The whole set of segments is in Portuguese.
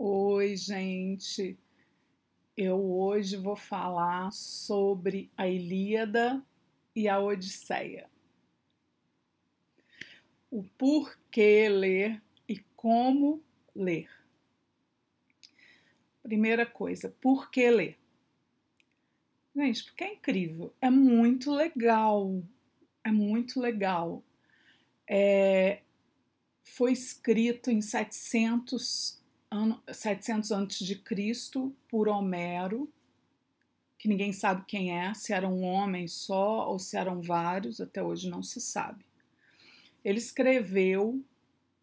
Oi, gente. Eu hoje vou falar sobre a Ilíada e a Odisseia. O porquê ler e como ler. Primeira coisa, por que ler? Gente, porque é incrível, é muito legal, é muito legal. É, foi escrito em 700 ano, 700 Cristo por Homero, que ninguém sabe quem é, se era um homem só ou se eram vários, até hoje não se sabe. Ele escreveu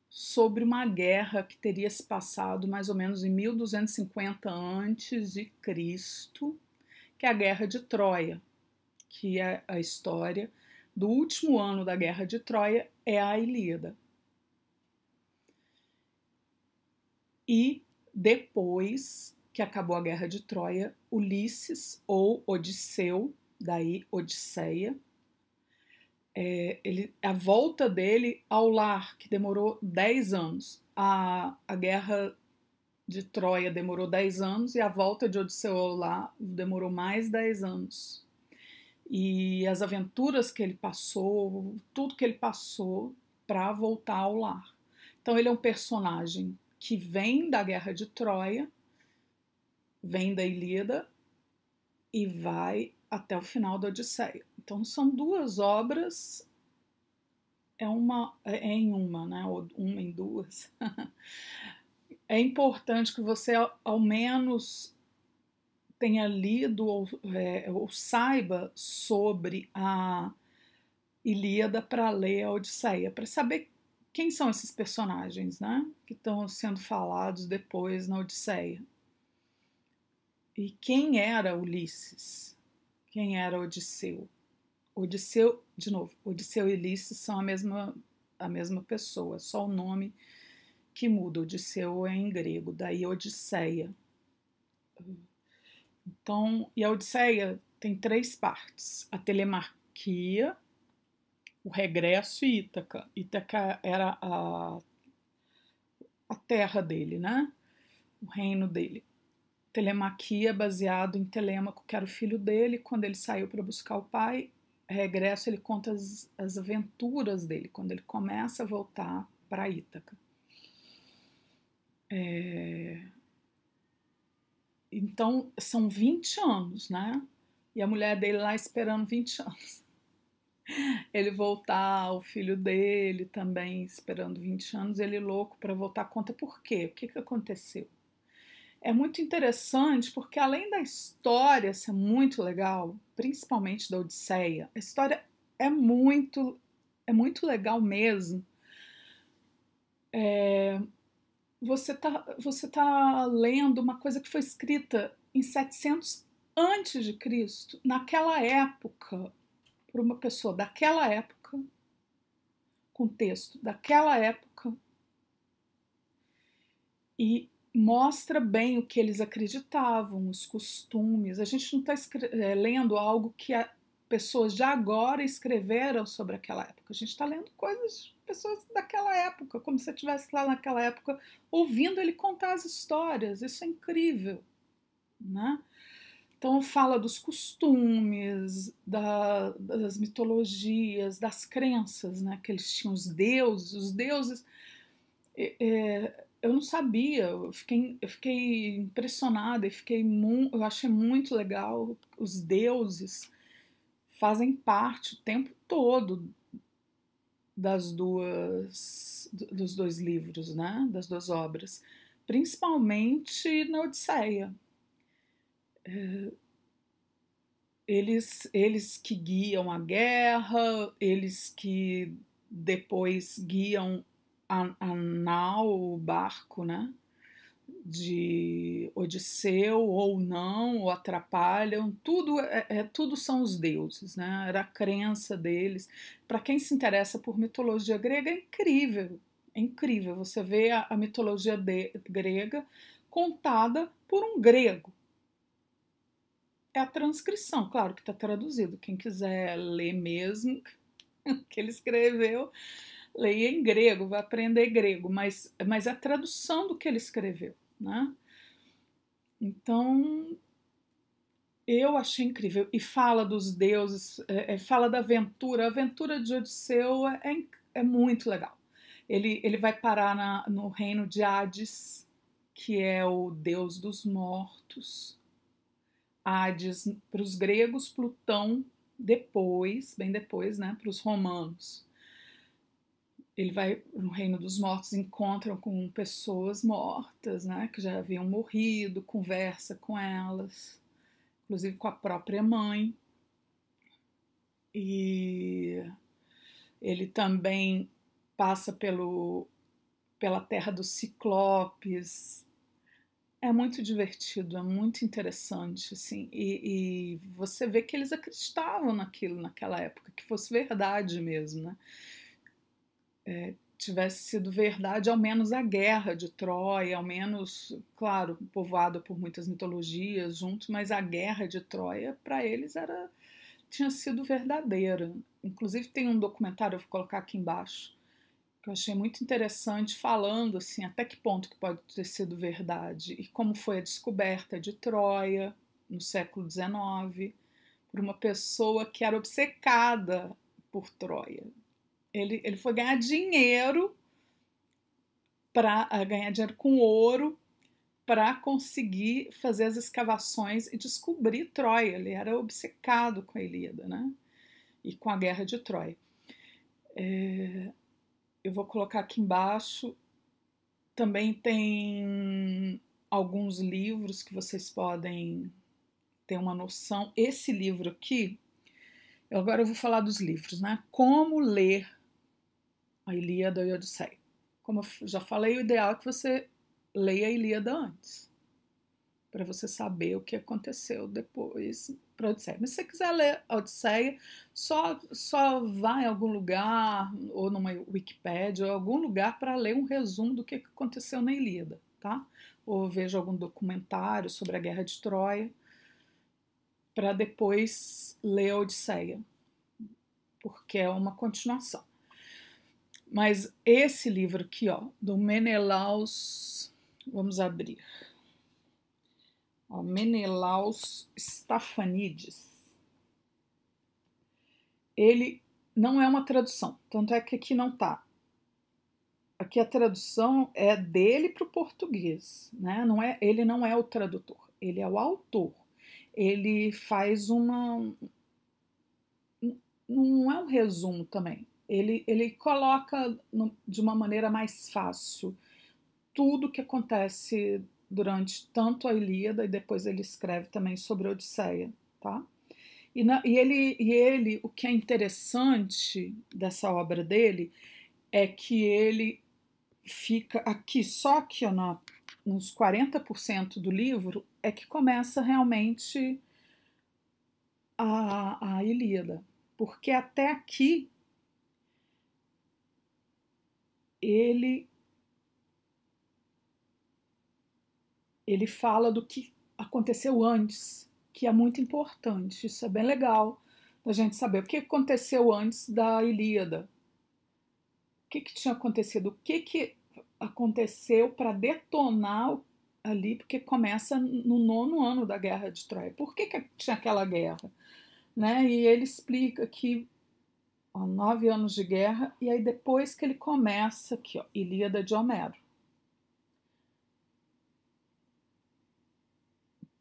sobre uma guerra que teria se passado mais ou menos em 1250 antes de Cristo, que é a Guerra de Troia, que é a história do último ano da Guerra de Troia é a Ilíada. E depois que acabou a guerra de Troia, Ulisses ou Odisseu, daí Odisseia, é, ele, a volta dele ao lar, que demorou 10 anos. A, a guerra de Troia demorou 10 anos e a volta de Odisseu ao lar demorou mais 10 anos. E as aventuras que ele passou, tudo que ele passou para voltar ao lar. Então ele é um personagem que vem da guerra de Troia, vem da Ilíada e vai até o final da Odisseia. Então são duas obras é uma é, é em uma, né? Ou uma em duas. é importante que você ao menos tenha lido ou, é, ou saiba sobre a Ilíada para ler a Odisseia, para saber quem são esses personagens, né? Que estão sendo falados depois na Odisseia. E quem era Ulisses? Quem era Odisseu? Odisseu, de novo, Odisseu e Ulisses são a mesma, a mesma pessoa, só o nome que muda. Odisseu é em grego, daí Odisseia. Então, e a Odisseia tem três partes: a telemarquia, o regresso e Ítaca. Ítaca era a, a terra dele, né? O reino dele. Telemaquia, baseado em Telêmaco, que era o filho dele, quando ele saiu para buscar o pai. Regresso, ele conta as, as aventuras dele, quando ele começa a voltar para Ítaca. É... Então, são 20 anos, né? E a mulher dele lá esperando 20 anos ele voltar, o filho dele também esperando 20 anos, ele louco para voltar, conta por quê, o que, que aconteceu. É muito interessante porque além da história ser muito legal, principalmente da Odisseia, a história é muito é muito legal mesmo. É, você tá você tá lendo uma coisa que foi escrita em 700 antes de Cristo, naquela época por uma pessoa daquela época, com texto daquela época, e mostra bem o que eles acreditavam, os costumes. A gente não está é, eh, lendo algo que pessoas de agora escreveram sobre aquela época. A gente está lendo coisas de pessoas daquela época, como se estivesse lá naquela época ouvindo ele contar as histórias. Isso é incrível, né? Então fala dos costumes, da, das mitologias, das crenças, né? Que eles tinham os deuses, os deuses. É, é, eu não sabia, eu fiquei, eu fiquei impressionada, eu, fiquei eu achei muito legal. Os deuses fazem parte o tempo todo das duas dos dois livros, né? Das duas obras, principalmente na Odisseia eles, eles que guiam a guerra, eles que depois guiam a, a nau, o barco, né? De Odisseu ou não, ou atrapalham, tudo é, é tudo são os deuses, né? Era a crença deles. Para quem se interessa por mitologia grega, é incrível, é incrível. Você vê a, a mitologia de, grega contada por um grego, é a transcrição, claro que está traduzido. Quem quiser ler mesmo o que ele escreveu, leia em grego, vai aprender grego, mas, mas é a tradução do que ele escreveu, né? Então, eu achei incrível. E fala dos deuses, é, é, fala da aventura. A aventura de Odisseu é, é, é muito legal. Ele, ele vai parar na, no reino de Hades, que é o deus dos mortos. Hades para os gregos, Plutão depois, bem depois, né, para os romanos. Ele vai no reino dos mortos, encontra com pessoas mortas, né, que já haviam morrido, conversa com elas, inclusive com a própria mãe. E ele também passa pelo pela terra dos ciclopes, é muito divertido, é muito interessante, assim, e, e, você vê que eles acreditavam naquilo naquela época, que fosse verdade mesmo, né? É, tivesse sido verdade, ao menos a guerra de Troia, ao menos, claro, povoada por muitas mitologias junto, mas a guerra de Troia para eles era tinha sido verdadeira. Inclusive tem um documentário, eu vou colocar aqui embaixo, que eu achei muito interessante, falando assim até que ponto que pode ter sido verdade e como foi a descoberta de Troia no século XIX por uma pessoa que era obcecada por Troia. Ele, ele foi ganhar dinheiro para eh, ganhar dinheiro com ouro para conseguir fazer as escavações e descobrir Troia. Ele era obcecado com a Ilíada, né? E com a guerra de Troia. É, eu vou colocar aqui embaixo. Também tem alguns livros que vocês podem ter uma noção. Esse livro aqui, agora eu vou falar dos livros, né? Como ler a Ilíada e a Odisseia. Como eu já falei, o ideal é que você leia a Ilíada antes para você saber o que aconteceu depois para Odisseia. Mas se você quiser ler a Odisseia, só, só vá em algum lugar, ou numa Wikipédia, ou algum lugar para ler um resumo do que aconteceu na Ilíada, tá? Ou veja algum documentário sobre a Guerra de Troia, para depois ler a Odisseia, porque é uma continuação. Mas esse livro aqui, ó, do Menelaus, vamos abrir. Ó, Menelaus Stafanides. Ele não é uma tradução, tanto é que aqui não tá. Aqui a tradução é dele para o português, né? Não é, ele não é o tradutor, ele é o autor. Ele faz uma, não é um resumo também. Ele, ele coloca no, de uma maneira mais fácil tudo o que acontece durante tanto a Ilíada e depois ele escreve também sobre a Odisseia, tá? E, na, e, ele, e ele, o que é interessante dessa obra dele é que ele fica aqui, só que na, nos 40% do livro é que começa realmente a, a Ilíada, porque até aqui ele ele fala do que aconteceu antes, que é muito importante. Isso é bem legal da gente saber o que aconteceu antes da Ilíada. O que, que tinha acontecido? O que, que aconteceu para detonar ali, porque começa no nono ano da Guerra de Troia. Por que, que tinha aquela guerra? Né? E ele explica que ó, nove anos de guerra, e aí depois que ele começa aqui, ó, Ilíada de Homero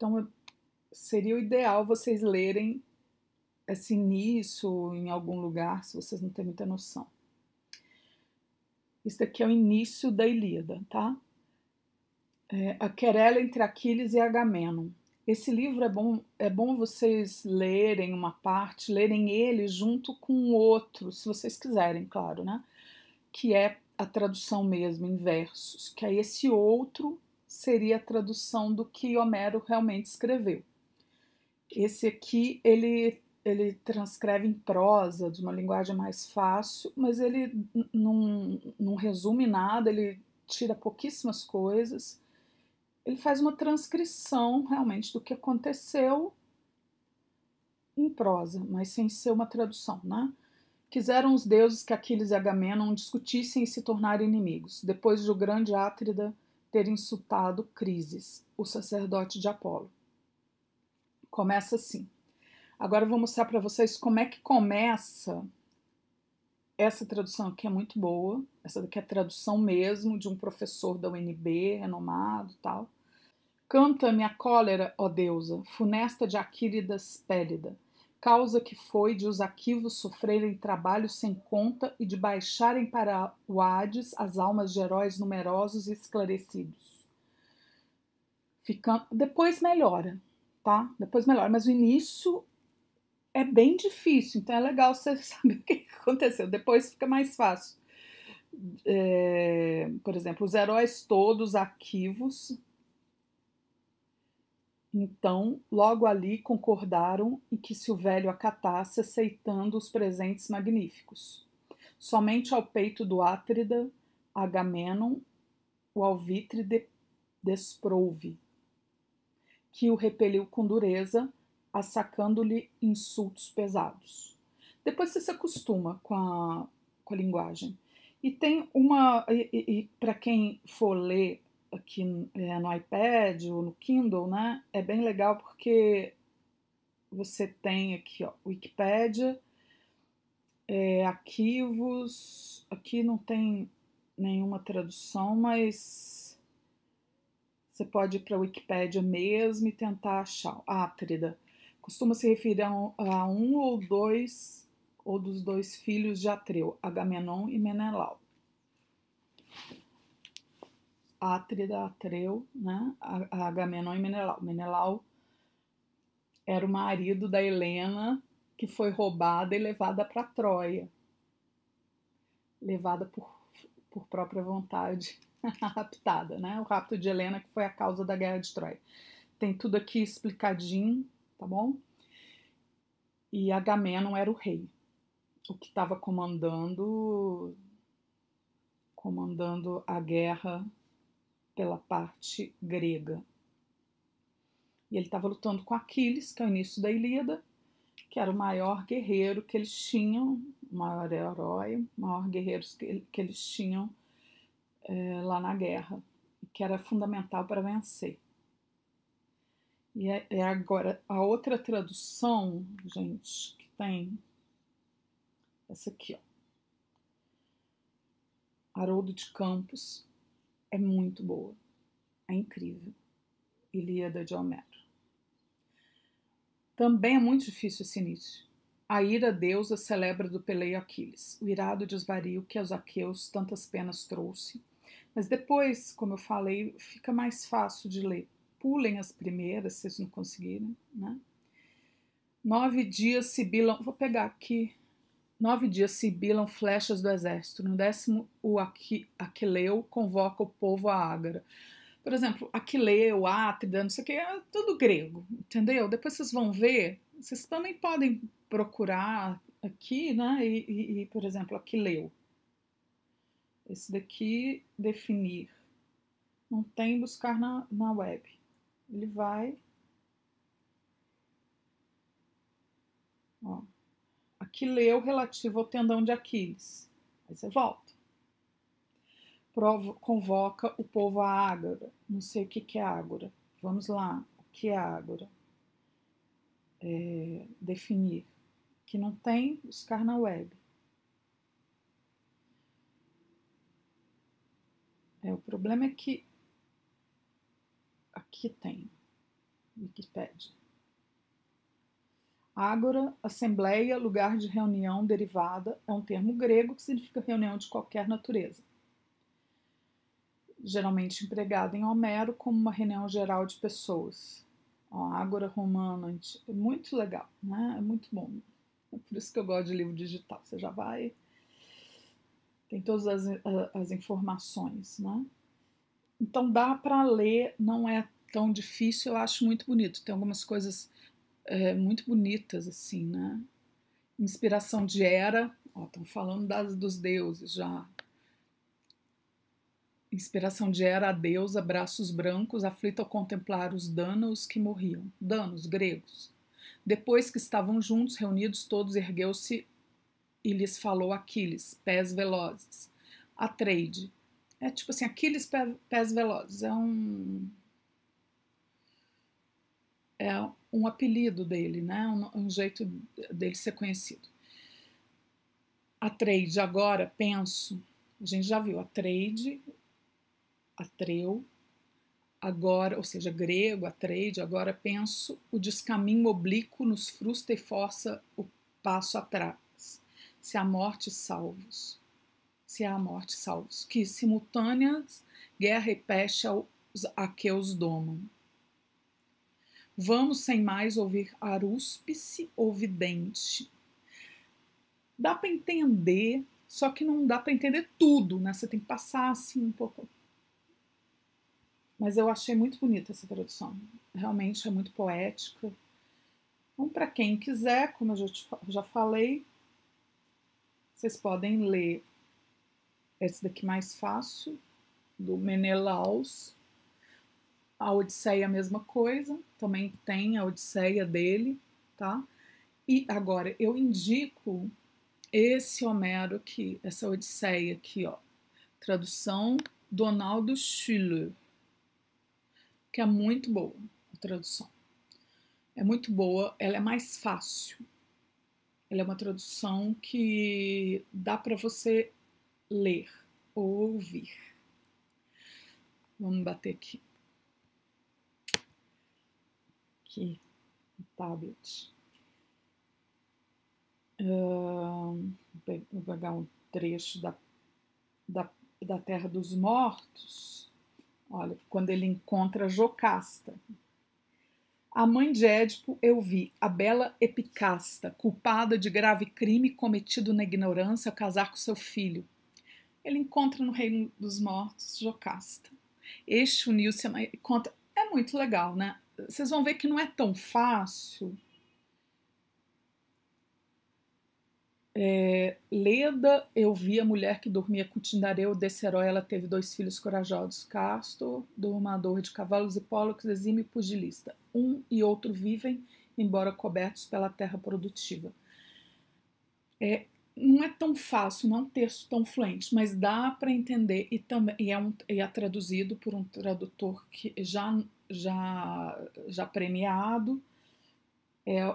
Então, seria o ideal vocês lerem esse assim, início em algum lugar, se vocês não têm muita noção. Isso aqui é o início da Ilíada, tá? É, a querela entre Aquiles e Agamemnon. Esse livro é bom, é bom vocês lerem uma parte, lerem ele junto com outro, se vocês quiserem, claro, né? Que é a tradução mesmo, em versos. Que aí esse outro seria a tradução do que Homero realmente escreveu. Esse aqui ele ele transcreve em prosa, de uma linguagem mais fácil, mas ele não, não resume nada, ele tira pouquíssimas coisas. Ele faz uma transcrição realmente do que aconteceu em prosa, mas sem ser uma tradução, né? Quiseram os deuses que Aquiles e Agamenon discutissem e se tornarem inimigos. Depois do grande Átrida, ter insultado Crises, o sacerdote de Apolo. Começa assim. Agora eu vou mostrar para vocês como é que começa essa tradução aqui é muito boa. Essa daqui é a tradução mesmo de um professor da UNB, renomado tal. Canta-me a cólera, ó deusa, funesta de Aquíridas pélida causa que foi de os arquivos sofrerem trabalho sem conta e de baixarem para o Hades as almas de heróis numerosos e esclarecidos. Ficando... Depois melhora, tá? Depois melhora, mas o início é bem difícil, então é legal você saber o que aconteceu. Depois fica mais fácil. É... por exemplo, os heróis todos, arquivos, então, logo ali concordaram em que se o velho acatasse, aceitando os presentes magníficos. Somente ao peito do Átrida, Agamenon, o alvitre de, desprouve, que o repeliu com dureza, assacando-lhe insultos pesados. Depois você se acostuma com a, com a linguagem. E tem uma. E, e para quem for ler aqui é, no iPad ou no Kindle, né? É bem legal porque você tem aqui, ó, Wikipedia, é, arquivos, aqui não tem nenhuma tradução, mas você pode ir para a Wikipédia mesmo e tentar achar. Átrida ah, costuma se referir a um, a um ou dois ou dos dois filhos de Atreu, Agamenon e Menelau. Átrida, Atreu, né? Agamenon e Menelau. Menelau era o marido da Helena que foi roubada e levada para Troia. Levada por, por própria vontade, raptada, né? O rapto de Helena que foi a causa da guerra de Troia. Tem tudo aqui explicadinho, tá bom? E Agamenon era o rei, o que estava comandando comandando a guerra pela parte grega. E ele estava lutando com Aquiles, que é o início da Ilíada, que era o maior guerreiro que eles tinham, o maior herói, o maior guerreiro que, eles tinham é, lá na guerra, que era fundamental para vencer. E é, é agora a outra tradução, gente, que tem essa aqui, ó. Haroldo de Campos, é muito boa. É incrível. Ilíada de Homero. Também é muito difícil esse início. A ira deusa celebra do peleio Aquiles, o irado desvario que aos aqueus tantas penas trouxe. Mas depois, como eu falei, fica mais fácil de ler. Pulem as primeiras, se vocês não conseguirem, né? Nove dias sibilam. Vou pegar aqui Nove dias sibilam flechas do exército. No décimo, o Aqui, Aquileu convoca o povo a Ágara. Por exemplo, Aquileu, Átrida, não sei o que, é tudo grego, entendeu? Depois vocês vão ver, vocês também podem procurar aqui, né? E, e, e por exemplo, Aquileu. Esse daqui, definir. Não tem buscar na, na web. Ele vai. Ó que leu relativo ao tendão de Aquiles. Aí você volta. Provo, convoca o povo à Ágora. Não sei o que, que é Ágora. Vamos lá. O que é Ágora? É, definir. Que não tem buscar na web. É, o problema é que aqui tem Wikipedia. Ágora, assembleia, lugar de reunião, derivada, é um termo grego que significa reunião de qualquer natureza. Geralmente empregado em Homero como uma reunião geral de pessoas. ágora romana, é muito legal, né? É muito bom. É por isso que eu gosto de livro digital. Você já vai. Tem todas as, as informações, né? Então dá para ler, não é tão difícil, eu acho muito bonito. Tem algumas coisas é, muito bonitas, assim, né? Inspiração de Hera, estão falando das, dos deuses já. Inspiração de Hera, a deusa, braços brancos, aflita ao contemplar os danos que morriam. Danos, gregos. Depois que estavam juntos, reunidos todos, ergueu-se e lhes falou Aquiles, pés velozes. Atreide. É tipo assim, Aquiles, pés velozes. É um é um apelido dele, né? Um, um, jeito dele ser conhecido. A trade agora, penso, a gente já viu a trade, agora, ou seja, grego, a trade, agora penso, o descaminho oblíquo nos frustra e força o passo atrás. Se a morte salvos, se a morte salvos, que simultâneas guerra e peste aos aqueus domam Vamos sem mais ouvir arúspice ou vidente. Dá para entender, só que não dá para entender tudo, né? Você tem que passar assim um pouco. Mas eu achei muito bonita essa tradução. Realmente é muito poética. Então, para quem quiser, como eu já, te, já falei, vocês podem ler esse daqui mais fácil, do Menelaus, a Odisseia, é a mesma coisa, também tem a Odisseia dele, tá? E agora, eu indico esse Homero aqui, essa Odisseia aqui, ó. Tradução Donaldo Schiller, que é muito boa a tradução. É muito boa, ela é mais fácil. Ela é uma tradução que dá para você ler ou ouvir. Vamos bater aqui aqui, o tablet. Uh, vou pegar um trecho da, da, da Terra dos Mortos. Olha, quando ele encontra Jocasta. A mãe de Édipo eu vi, a bela Epicasta, culpada de grave crime cometido na ignorância ao casar com seu filho. Ele encontra no reino dos mortos Jocasta. Este uniu-se a... Conta... É muito legal, né? vocês vão ver que não é tão fácil. É, Leda, eu vi a mulher que dormia com Tindareu desse herói. Ela teve dois filhos corajosos, Castor, domador de cavalos e pólocos, exímio pugilista. Um e outro vivem, embora cobertos pela terra produtiva. É, não é tão fácil, não é um texto tão fluente, mas dá para entender e também e é, um, e é traduzido por um tradutor que já já, já premiado. É,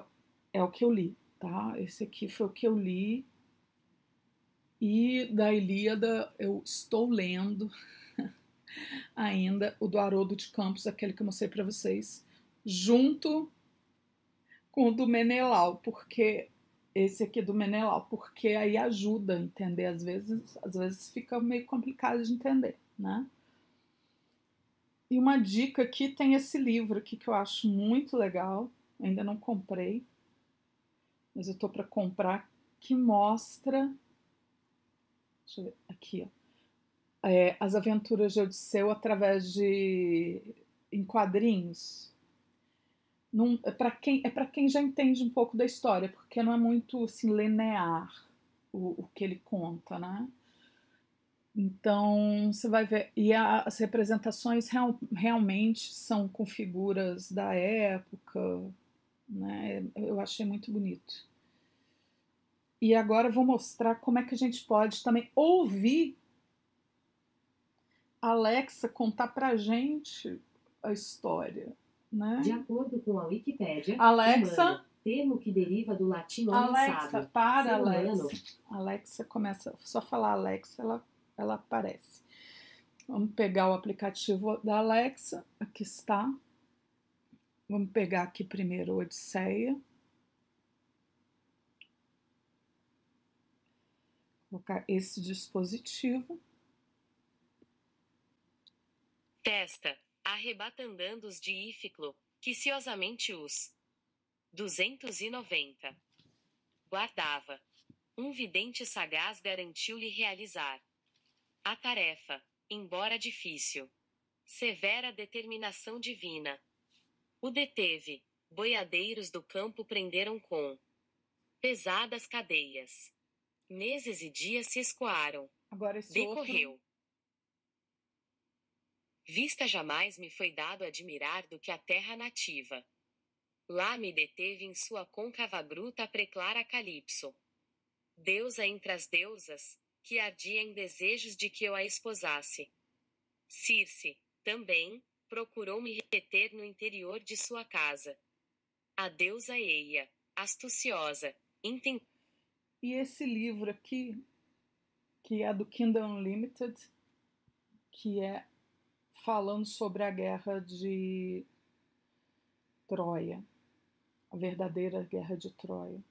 é o que eu li, tá? Esse aqui foi o que eu li. E da Ilíada eu estou lendo ainda o do Haroldo de Campos, aquele que eu mostrei para vocês, junto com o do Menelau, porque esse aqui é do Menelau, porque aí ajuda a entender, às vezes, às vezes fica meio complicado de entender, né? E uma dica aqui tem esse livro aqui que eu acho muito legal, ainda não comprei, mas eu estou para comprar, que mostra. Deixa eu ver, aqui, ó. É, As Aventuras de Odisseu através de. em quadrinhos. Num, é para quem, é quem já entende um pouco da história, porque não é muito assim, linear o, o que ele conta, né? Então, você vai ver. E as representações real, realmente são com figuras da época, né? Eu achei muito bonito. E agora eu vou mostrar como é que a gente pode também ouvir a Alexa contar pra gente a história, né? De acordo com a Wikipédia, Alexa, termo que deriva do latim Alexa, lançado, para Alexa. Alexa começa, só falar Alexa, ela ela aparece. Vamos pegar o aplicativo da Alexa, aqui está. Vamos pegar aqui primeiro Odisseia. Colocar esse dispositivo. Testa, arrebatandandos de Íficlo, quiciosamente os 290. Guardava. Um vidente sagaz garantiu-lhe realizar a tarefa, embora difícil, severa determinação divina. O deteve, boiadeiros do campo prenderam com pesadas cadeias. Meses e dias se escoaram. Agora esse Decorreu. Outro... Vista jamais me foi dado admirar do que a terra nativa. Lá me deteve em sua côncava gruta a preclara Calipso. Deusa entre as deusas, que ardia em desejos de que eu a esposasse. Circe, também, procurou me reter no interior de sua casa. A deusa Eia, astuciosa, intent... E esse livro aqui, que é do Kingdom Unlimited, que é falando sobre a guerra de Troia, a verdadeira guerra de Troia.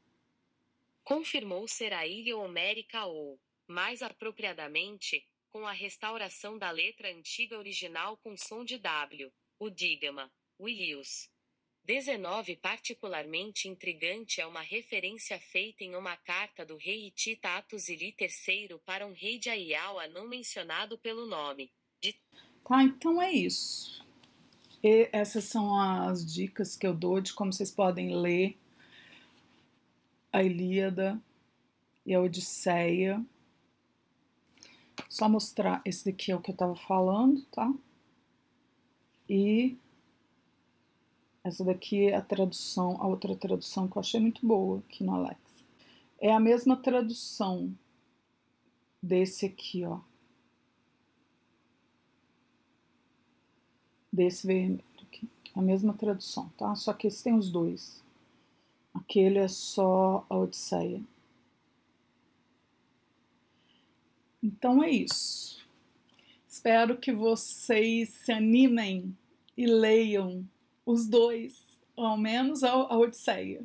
Confirmou ser a ilha homérica ou mais apropriadamente, com a restauração da letra antiga original com som de W, o Digama, Willius. 19 Particularmente intrigante é uma referência feita em uma carta do rei Itita Atusili III para um rei de Aiawa não mencionado pelo nome. De... Tá, então é isso. E essas são as dicas que eu dou de como vocês podem ler a Ilíada e a Odisseia. Só mostrar, esse daqui é o que eu tava falando, tá? E essa daqui é a tradução, a outra tradução que eu achei muito boa aqui no Alex. É a mesma tradução desse aqui, ó. Desse vermelho aqui. A mesma tradução, tá? Só que esse tem os dois. Aquele é só a Odisseia. Então é isso. Espero que vocês se animem e leiam os dois, ou ao menos a, a Odisseia.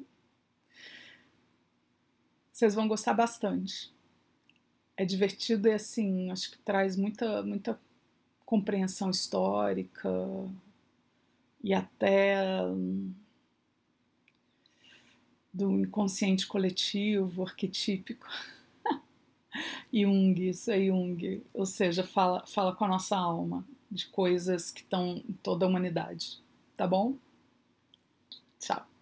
Vocês vão gostar bastante. É divertido e assim, acho que traz muita, muita compreensão histórica e até hum, do inconsciente coletivo, arquetípico. Jung, isso é Jung. Ou seja, fala, fala com a nossa alma de coisas que estão em toda a humanidade. Tá bom? Tchau.